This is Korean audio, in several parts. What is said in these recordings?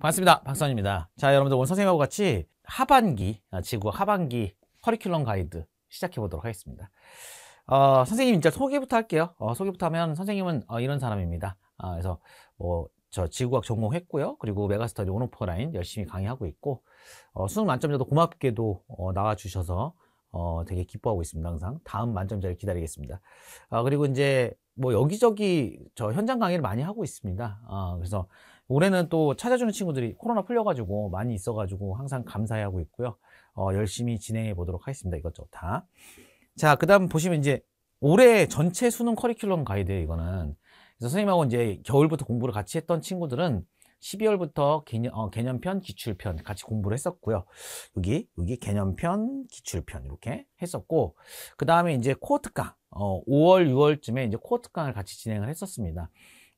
반갑습니다. 박선입니다. 자, 여러분들 오늘 선생님하고 같이 하반기, 아, 지구 하반기 커리큘럼 가이드 시작해 보도록 하겠습니다. 어, 선생님 이제 소개부터 할게요. 어, 소개부터 하면 선생님은 어, 이런 사람입니다. 아, 그래서 뭐 저 지구학 전공했고요. 그리고 메가스터디 온오프라인 열심히 강의하고 있고 어, 수능 만점자도 고맙게도 어, 나와주셔서 어, 되게 기뻐하고 있습니다. 항상 다음 만점자를 기다리겠습니다. 아, 그리고 이제 뭐 여기저기 저 현장 강의를 많이 하고 있습니다. 아, 그래서 올해는 또 찾아주는 친구들이 코로나 풀려가지고 많이 있어가지고 항상 감사해하고 있고요. 어, 열심히 진행해 보도록 하겠습니다. 이것저것 다. 자, 그 다음 보시면 이제 올해 전체 수능 커리큘럼 가이드예요, 이거는. 그래서 선생님하고 이제 겨울부터 공부를 같이 했던 친구들은 12월부터 개념, 어, 개념편, 기출편 같이 공부를 했었고요. 여기, 여기 개념편, 기출편 이렇게 했었고, 그 다음에 이제 코어특강, 어, 5월, 6월쯤에 이제 코어특강을 같이 진행을 했었습니다.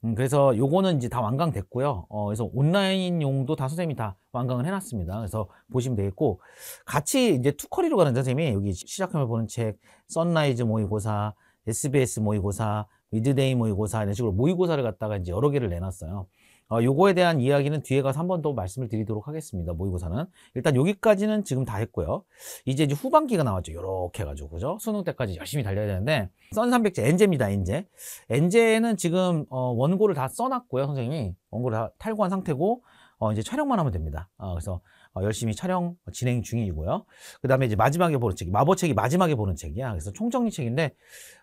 음, 그래서 요거는 이제 다 완강됐고요. 어, 그래서 온라인용도 다 선생님이 다 완강을 해놨습니다. 그래서 보시면 되겠고, 같이 이제 투커리로 가는 선생님이 여기 시작하면 보는 책, 선라이즈 모의고사, SBS 모의고사, 미드데이 모의고사 이런 식으로 모의고사를 갖다가 이제 여러 개를 내놨어요. 어, 요거에 대한 이야기는 뒤에 가서 한 번 더 말씀을 드리도록 하겠습니다. 모의고사는. 일단 여기까지는 지금 다 했고요. 이제, 이제 후반기가 나왔죠. 요렇게 해가지고, 그죠? 수능 때까지 열심히 달려야 되는데, 썬300제 엔제입니다, 엔제. 엔제는 지금, 어, 원고를 다 써놨고요, 선생님이. 원고를 다 탈고한 상태고, 어, 이제 촬영만 하면 됩니다. 어, 그래서, 어, 열심히 촬영 진행 중이고요. 그 다음에 이제 마지막에 보는 책이, 마법책이 마지막에 보는 책이야. 그래서 총정리 책인데,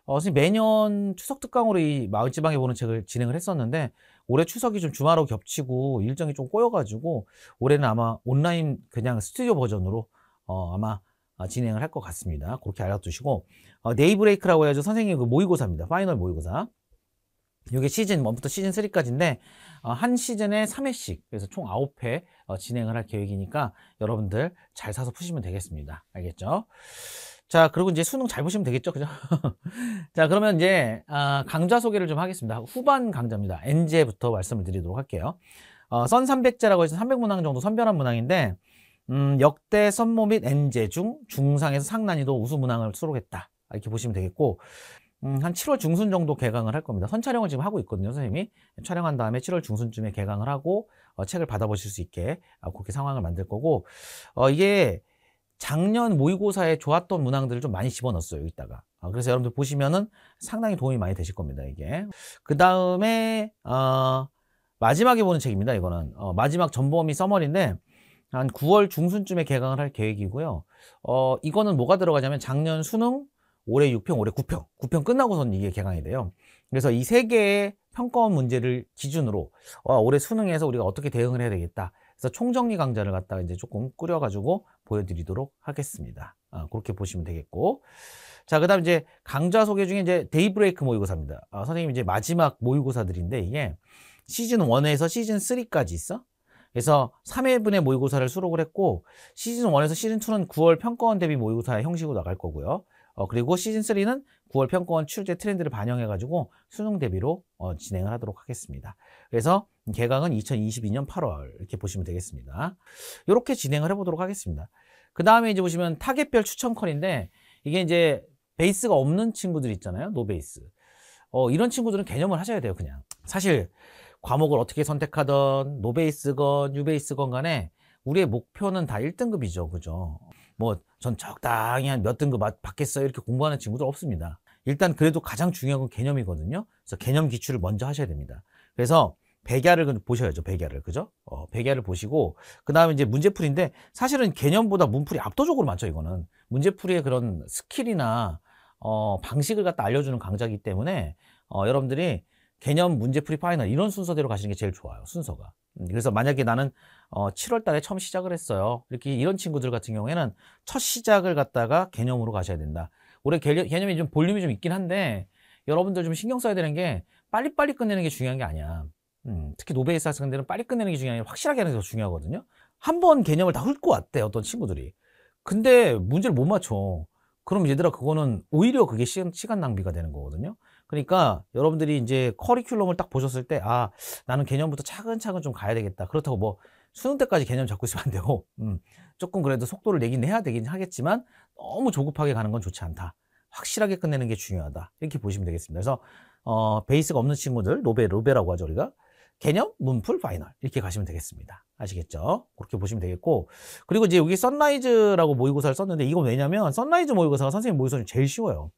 어, 선생님 매년 추석 특강으로 이 마을지방에 보는 책을 진행을 했었는데, 올해 추석이 좀 주말하고 겹치고 일정이 좀 꼬여가지고 올해는 아마 온라인 그냥 스튜디오 버전으로 어, 아마 아, 진행을 할 것 같습니다. 그렇게 알아두시고 어, 네이브레이크라고 해야죠. 선생님 그 모의고사입니다. 파이널 모의고사. 이게 시즌 1부터 시즌 3까지인데 어, 한 시즌에 3회씩 그래서 총 9회 어, 진행을 할 계획이니까 여러분들 잘 사서 푸시면 되겠습니다. 알겠죠? 자, 그리고 이제 수능 잘 보시면 되겠죠? 그죠? 자, 그러면 이제, 아, 강좌 소개를 좀 하겠습니다. 후반 강좌입니다. 엔제부터 말씀을 드리도록 할게요. 어, 선 300제라고 해서 300문항 정도 선별한 문항인데, 음, 역대 선모 및엔제중 중상에서 상난이도 우수 문항을 수록했다. 이렇게 보시면 되겠고, 음, 한 7월 중순 정도 개강을 할 겁니다. 선촬영을 지금 하고 있거든요, 선생님이. 촬영한 다음에 7월 중순쯤에 개강을 하고, 어, 책을 받아보실 수 있게, 어, 그렇게 상황을 만들 거고, 어, 이게, 작년 모의고사에 좋았던 문항들을 좀 많이 집어넣었어요, 여기다가. 아, 그래서 여러분들 보시면은 상당히 도움이 많이 되실 겁니다, 이게. 그 다음에, 어, 마지막에 보는 책입니다, 이거는. 어, 마지막 전범위 서머리인데, 한 9월 중순쯤에 개강을 할 계획이고요. 어, 이거는 뭐가 들어가냐면 작년 수능, 올해 6평, 올해 9평. 9평 끝나고선 이게 개강이 돼요. 그래서 이 세 개의 평가원 문제를 기준으로 어, 올해 수능에서 우리가 어떻게 대응을 해야 되겠다. 그래서 총정리 강좌를 갖다가 이제 조금 꾸려가지고 보여드리도록 하겠습니다. 아, 그렇게 보시면 되겠고. 자, 그 다음 이제 강좌 소개 중에 이제 데이브레이크 모의고사입니다. 아, 선생님 이제 마지막 모의고사들인데 이게 시즌 1에서 시즌 3까지 있어. 그래서 3회분의 모의고사를 수록을 했고 시즌 1에서 시즌 2는 9월 평가원 대비 모의고사 형식으로 나갈 거고요. 어, 그리고 시즌 3는 9월 평가원 출제 트렌드를 반영해가지고 수능 대비로 어, 진행을 하도록 하겠습니다. 그래서 개강은 2022년 8월 이렇게 보시면 되겠습니다. 이렇게 진행을 해보도록 하겠습니다. 그 다음에 이제 보시면 타겟별 추천컨인데 이게 이제 베이스가 없는 친구들 있잖아요. 노베이스. 어, 이런 친구들은 개념을 하셔야 돼요. 그냥. 사실 과목을 어떻게 선택하던 노베이스건 유베이스건 간에 우리의 목표는 다 1등급이죠. 그죠? 뭐전 적당히 한 몇 등급 받겠어요 이렇게 공부하는 친구들 없습니다. 일단 그래도 가장 중요한 건 개념이거든요. 그래서 개념 기출을 먼저 하셔야 됩니다. 그래서 백야를 보셔야죠. 백야를 그죠? 어, 백야를 보시고 그 다음에 이제 문제풀인데 사실은 개념보다 문풀이 압도적으로 많죠. 이거는 문제풀이의 그런 스킬이나 어, 방식을 갖다 알려주는 강좌이기 때문에 어, 여러분들이 개념 문제 풀이 파이널 이런 순서대로 가시는 게 제일 좋아요. 순서가. 음, 그래서 만약에 나는 어 7월 달에 처음 시작을 했어요. 이렇게 이런 친구들 같은 경우에는 첫 시작을 갖다가 개념으로 가셔야 된다. 올해 개념이 좀 볼륨이 좀 있긴 한데 여러분들 좀 신경 써야 되는 게 빨리빨리 끝내는 게 중요한 게 아니야. 음, 특히 노베이스 학생들은 빨리 끝내는 게 중요한 게 확실하게 하는 게 더 중요하거든요. 한 번 개념을 다 훑고 왔대 어떤 친구들이. 근데 문제를 못 맞춰. 그럼 얘들아 그거는 오히려 그게 시 시간 낭비가 되는 거거든요. 그러니까 여러분들이 이제 커리큘럼을 딱 보셨을 때아 나는 개념부터 차근차근 좀 가야 되겠다 그렇다고 뭐 수능 때까지 개념 잡고 있으면 안 되고 음, 조금 그래도 속도를 내긴 해야 되긴 하겠지만 너무 조급하게 가는 건 좋지 않다 확실하게 끝내는 게 중요하다 이렇게 보시면 되겠습니다 그래서 어, 베이스가 없는 친구들 노베, 로베라고 하죠 우리가 개념, 문풀, 파이널 이렇게 가시면 되겠습니다 아시겠죠? 그렇게 보시면 되겠고 그리고 이제 여기 선라이즈라고 모의고사를 썼는데 이건 왜냐면 선라이즈 모의고사가 선생님 모의고사 중 제일 쉬워요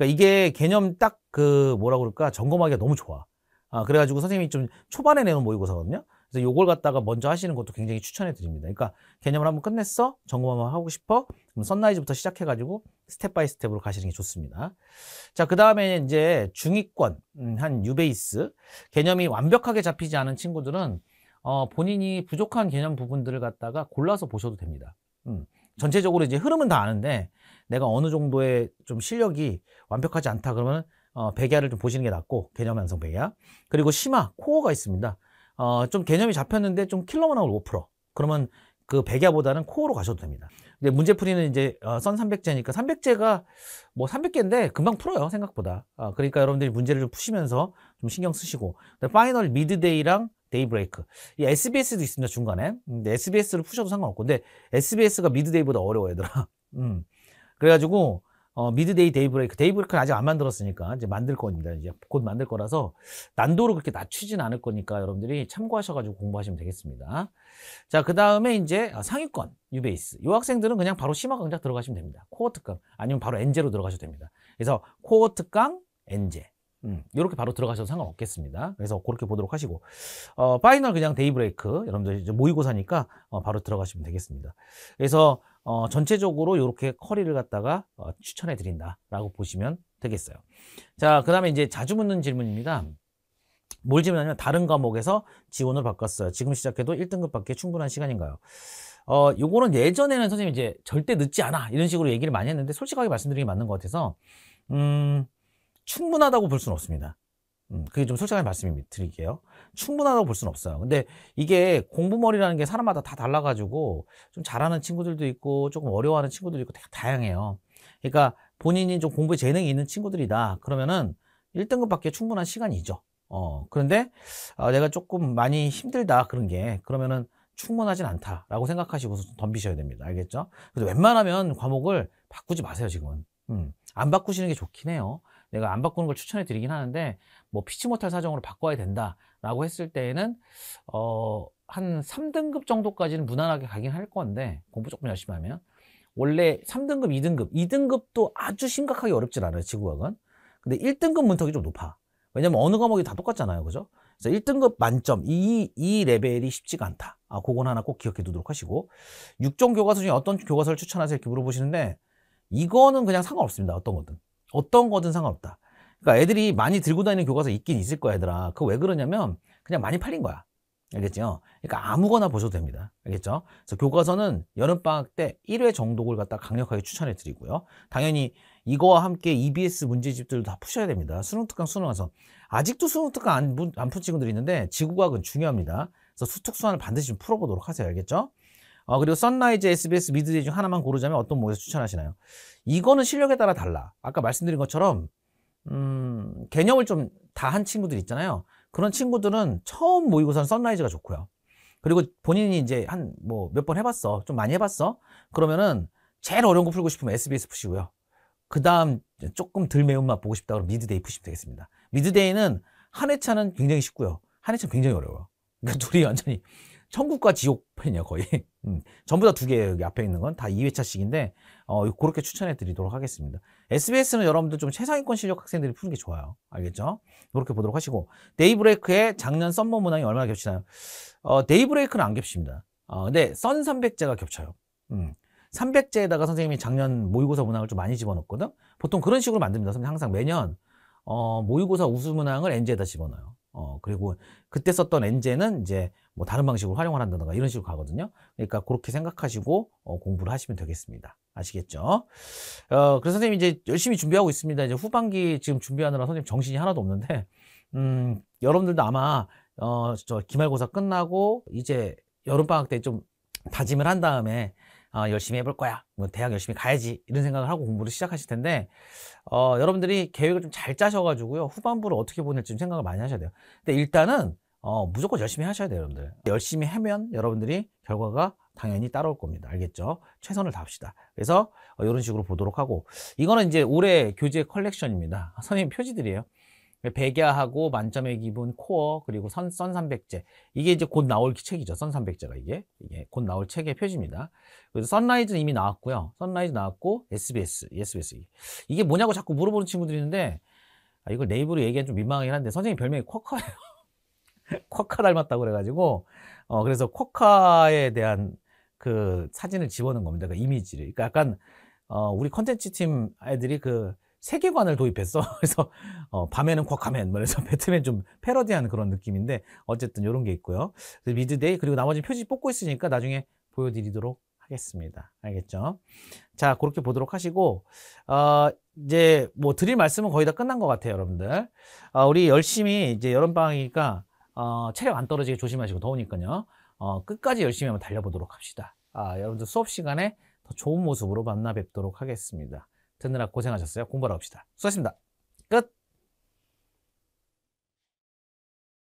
그러니까 이게 개념 딱 그 뭐라 그럴까 점검하기가 너무 좋아. 아, 그래가지고 선생님이 좀 초반에 내놓은 모의고사거든요. 그래서 요걸 갖다가 먼저 하시는 것도 굉장히 추천해 드립니다. 그러니까 개념을 한번 끝냈어? 점검 한번 하고 싶어? 그럼 선라이즈부터 시작해가지고 스텝 바이 스텝으로 가시는 게 좋습니다. 자, 그 다음에 이제 중위권, 음, 한 유베이스. 개념이 완벽하게 잡히지 않은 친구들은, 어, 본인이 부족한 개념 부분들을 갖다가 골라서 보셔도 됩니다. 음. 전체적으로 이제 흐름은 다 아는데 내가 어느 정도의 좀 실력이 완벽하지 않다 그러면 어, 백야를 좀 보시는 게 낫고 개념 완성 백야 그리고 심화 코어가 있습니다 어, 좀 개념이 잡혔는데 좀 킬러만 하고 5% 그러면 그 백야보다는 코어로 가셔도 됩니다 근데 문제풀이는 이제 어, 선 300제니까 300제가 뭐 300개인데 금방 풀어요 생각보다 어, 그러니까 여러분들이 문제를 좀 푸시면서 좀 신경 쓰시고 파이널 미드데이랑 데이브레이크. 이 SBS도 있습니다, 중간에. 음, 근데 SBS를 푸셔도 상관없고. 근데 SBS가 미드데이보다 어려워, 얘들아. 음. 그래가지고, 어, 미드데이 데이브레이크. 데이브레이크는 아직 안 만들었으니까. 이제 만들 겁니다. 이제 곧 만들 거라서 난도를 그렇게 낮추진 않을 거니까 여러분들이 참고하셔가지고 공부하시면 되겠습니다. 자, 그 다음에 이제 아, 상위권, 유베이스. 이 학생들은 그냥 바로 심화 강작 들어가시면 됩니다. 코어특강 아니면 바로 엔제로 들어가셔도 됩니다. 그래서 코어특강 엔제. 음, 이렇게 바로 들어가셔도 상관없겠습니다. 그래서 그렇게 보도록 하시고 어, 파이널 그냥 데이브레이크 여러분들 이제 모의고사니까 어, 바로 들어가시면 되겠습니다. 그래서 어, 전체적으로 이렇게 커리를 갖다가 어, 추천해 드린다라고 보시면 되겠어요. 자, 그다음에 이제 자주 묻는 질문입니다. 뭘 질문하냐면 다른 과목에서 지원을 바꿨어요. 지금 시작해도 1등급 밖에 충분한 시간인가요? 어, 요거는 예전에는 선생님이 이제 절대 늦지 않아 이런 식으로 얘기를 많이 했는데 솔직하게 말씀드리는 게 맞는 것 같아서 음. 충분하다고 볼 수는 없습니다. 음, 그게 좀 솔직하게 말씀드릴게요. 을 충분하다고 볼 수는 없어요. 근데 이게 공부머리라는 게 사람마다 다 달라가지고 좀 잘하는 친구들도 있고 조금 어려워하는 친구들도 있고 되게 다양해요. 그러니까 본인이 좀 공부에 재능이 있는 친구들이다. 그러면은 1등급 밖에 충분한 시간이죠. 어, 그런데 어, 내가 조금 많이 힘들다 그런 게 그러면은 충분하진 않다라고 생각하시고서 덤비셔야 됩니다. 알겠죠? 그래서 웬만하면 과목을 바꾸지 마세요, 지금은. 음, 안 바꾸시는 게 좋긴 해요. 내가 안 바꾸는 걸 추천해 드리긴 하는데 뭐 피치 못할 사정으로 바꿔야 된다라고 했을 때에는 어, 한 3등급 정도까지는 무난하게 가긴 할 건데 공부 조금 열심히 하면 원래 3등급, 2등급, 2등급도 아주 심각하게 어렵진 않아요 지구과학은 근데 1등급 문턱이 좀 높아 왜냐면 어느 과목이 다 똑같잖아요 그죠? 그래서 1등급 만점 이, 이 레벨이 쉽지가 않다 아, 그건 하나 꼭 기억해 두도록 하시고 6종 교과서 중에 어떤 교과서를 추천하세요 이렇게 물어보시는데 이거는 그냥 상관없습니다 어떤 거든 어떤 거든 상관없다. 그러니까 애들이 많이 들고 다니는 교과서 있긴 있을 거야, 얘들아. 그거 왜 그러냐면 그냥 많이 팔린 거야. 알겠죠? 그러니까 아무거나 보셔도 됩니다. 알겠죠? 그래서 교과서는 여름방학 때 1회 정독을 갖다 강력하게 추천해 드리고요. 당연히 이거와 함께 EBS 문제집들도 다 푸셔야 됩니다. 수능특강 수능에서 아직도 수능특강 안, 안푼 친구들이 있는데 지구과학은 중요합니다. 그래서 수특수환을 반드시 풀어보도록 하세요. 알겠죠? 어, 그리고 선라이즈, SBS, 미드데이 중 하나만 고르자면 어떤 모에서 추천하시나요? 이거는 실력에 따라 달라. 아까 말씀드린 것처럼 음, 개념을 좀 다 한 친구들 있잖아요. 그런 친구들은 처음 모의고사는 선라이즈가 좋고요. 그리고 본인이 이제 한 뭐 몇 번 해봤어. 좀 많이 해봤어. 그러면은 제일 어려운 거 풀고 싶으면 SBS 푸시고요. 그 다음 조금 덜 매운맛 보고 싶다 그러면 미드데이 푸시면 되겠습니다. 미드데이는 한 회차는 굉장히 쉽고요. 한 회차는 굉장히 어려워요. 그러니까 둘이 완전히 천국과 지옥 편이야 거의 음, 전부 다 두개 여기 앞에 있는 건 다 2회차씩인데 어, 그렇게 추천해 드리도록 하겠습니다 SBS는 여러분들 좀 최상위권 실력 학생들이 푸는 게 좋아요 알겠죠? 그렇게 보도록 하시고 데이브레이크의 작년 썸머 문항이 얼마나 겹치나요? 어, 데이브레이크는 안 겹칩니다 어, 근데 썬 300제가 겹쳐요 음. 300제에다가 선생님이 작년 모의고사 문항을 좀 많이 집어넣었거든 보통 그런 식으로 만듭니다 선생님 항상 매년 어, 모의고사 우수 문항을 NG에다 집어넣어요 어, 그리고 그때 썼던 엔제는 이제 뭐 다른 방식으로 활용을 한다든가 이런 식으로 가거든요. 그러니까 그렇게 생각하시고 어, 공부를 하시면 되겠습니다. 아시겠죠? 어, 그래서 선생님 이제 열심히 준비하고 있습니다. 이제 후반기 지금 준비하느라 선생님 정신이 하나도 없는데, 음, 여러분들도 아마, 어, 저 기말고사 끝나고 이제 여름방학 때 좀 다짐을 한 다음에 어, 열심히 해볼 거야. 뭐 대학 열심히 가야지. 이런 생각을 하고 공부를 시작하실 텐데, 어, 여러분들이 계획을 좀 잘 짜셔가지고요. 후반부를 어떻게 보낼지 생각을 많이 하셔야 돼요. 근데 일단은, 어, 무조건 열심히 하셔야 돼요, 여러분들. 열심히 하면 여러분들이 결과가 당연히 따라올 겁니다. 알겠죠? 최선을 다합시다. 그래서 이런 어, 식으로 보도록 하고, 이거는 이제 올해 교재 컬렉션입니다. 선생님 표지들이에요. 백야하고 만점의 기분, 코어, 그리고 선, 선삼백제. 이게 이제 곧 나올 책이죠. 선삼백제가 이게. 이게 곧 나올 책의 표지입니다. 그래서 선라이즈는 이미 나왔고요. 선라이즈 나왔고, SBS, SBS. 이게 뭐냐고 자꾸 물어보는 친구들이 있는데, 아, 이걸 네이버로 얘기하면 좀 민망하긴 한데, 선생님 별명이 쿼카예요. 쿼카 닮았다고 그래가지고, 어, 그래서 쿼카에 대한 그 사진을 집어넣은 겁니다. 그 이미지를. 그러니까 약간, 어, 우리 컨텐츠 팀 애들이 그, 세계관을 도입했어. 그래서 어, 밤에는 쿼카맨, 그래서 뭐 배트맨 좀 패러디하는 그런 느낌인데 어쨌든 이런 게 있고요. 미드데이 그리고 나머지 표지 뽑고 있으니까 나중에 보여드리도록 하겠습니다. 알겠죠? 자, 그렇게 보도록 하시고 어, 이제 뭐 드릴 말씀은 거의 다 끝난 것 같아요, 여러분들. 어, 우리 열심히 이제 여름 방학이니까 어, 체력 안 떨어지게 조심하시고 더우니까요. 어, 끝까지 열심히 한번 달려보도록 합시다. 아, 여러분들 수업 시간에 더 좋은 모습으로 만나 뵙도록 하겠습니다. 듣느라 고생하셨어요. 공부하러 갑시다. 수고하셨습니다. 끝!